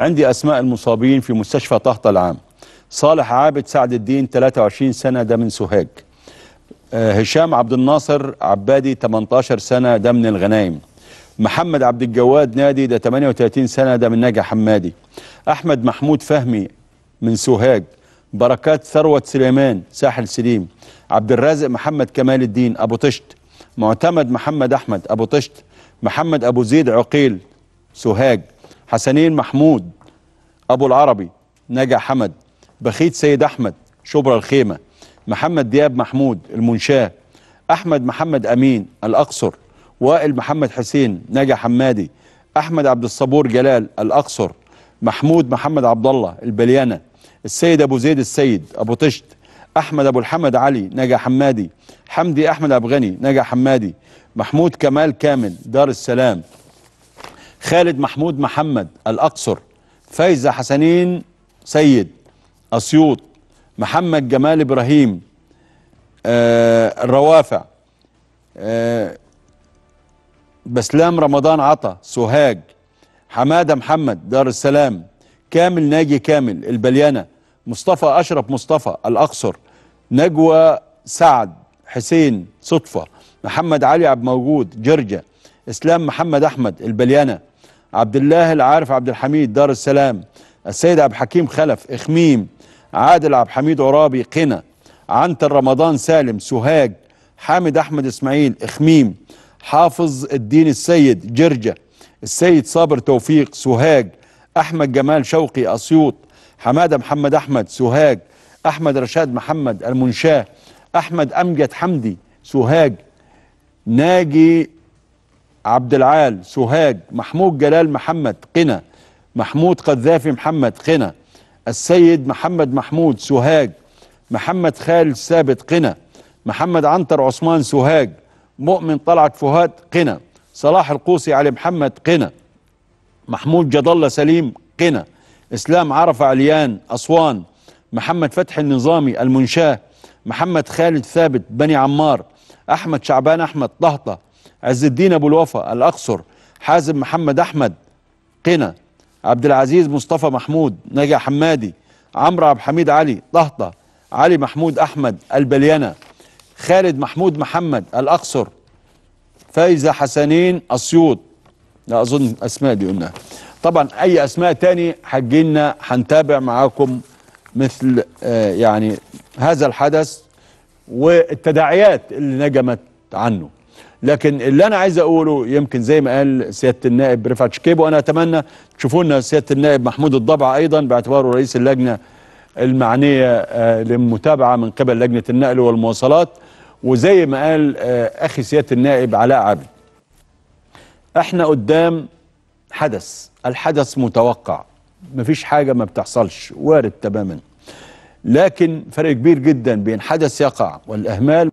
عندي أسماء المصابين في مستشفى طهطا العام صالح عابد سعد الدين 23 سنة ده من سوهاج آه، هشام عبد الناصر عبادي 18 سنة ده من الغنايم محمد عبد الجواد نادي ده 38 سنة ده من ناجي حمادي أحمد محمود فهمي من سوهاج بركات ثروت سليمان ساحل سليم عبد الرازق محمد كمال الدين أبو طشت معتمد محمد أحمد أبو طشت محمد أبو زيد عقيل سوهاج حسنين محمود أبو العربي نجا حمد بخيت سيد أحمد شبرا الخيمة محمد دياب محمود المنشاة أحمد محمد أمين الأقصر وائل محمد حسين نجا حمادي أحمد عبد الصبور جلال الأقصر محمود محمد عبد الله البليانة السيد أبو زيد السيد أبو طشت أحمد أبو الحمد علي نجا حمادي حمدي أحمد أبغني نجا حمادي محمود كمال كامل دار السلام خالد محمود محمد الأقصر فايزة حسنين سيد أسيوط محمد جمال إبراهيم آه الروافع آه بسلام رمضان عطا سوهاج حمادة محمد دار السلام كامل ناجي كامل البليانة مصطفى أشرف مصطفى الأقصر نجوى سعد حسين صدفة محمد علي عبد موجود جرجة إسلام محمد أحمد البليانة عبد الله العارف عبد الحميد دار السلام السيد عبد الحكيم خلف إخميم عادل عبد الحميد عرابي قنا عنتر رمضان سالم سهاج حامد أحمد إسماعيل إخميم حافظ الدين السيد جرجة السيد صابر توفيق سهاج أحمد جمال شوقي أسيوط حمادة محمد أحمد سهاج أحمد رشاد محمد المنشاه أحمد أمجد حمدي سهاج ناجي عبد العال سوهاج محمود جلال محمد قنا محمود قذافي محمد قنا السيد محمد محمود سوهاج محمد خالد ثابت قنا محمد عنتر عثمان سوهاج مؤمن طلعت فهاد قنا صلاح القوسي علي محمد قنا محمود جد الله سليم قنا اسلام عرفه عليان اسوان محمد فتحي النظامي المنشاه محمد خالد ثابت بني عمار احمد شعبان احمد طهطه عز الدين ابو الوفا الاقصر حازم محمد احمد قنا عبد العزيز مصطفى محمود نجا حمادي عمرو عبد الحميد علي طهطه علي محمود احمد البليانه خالد محمود محمد الاقصر فايزه حسنين اسيوط لا اظن اسماء دي قلناها طبعا اي اسماء تاني حجينا هنتابع معاكم مثل آه، يعني هذا الحدث والتداعيات اللي نجمت عنه لكن اللي انا عايز اقوله يمكن زي ما قال سياده النائب رفعت شكيب وانا اتمنى تشوفونا سياده النائب محمود الضبع ايضا باعتباره رئيس اللجنه المعنيه آه، للمتابعه من قبل لجنه النقل والمواصلات وزي ما قال آه، اخي سياده النائب علاء عبد احنا قدام حدث الحدث متوقع مفيش حاجه ما بتحصلش وارد تماما لكن فرق كبير جدا بين حدث يقع والاهمال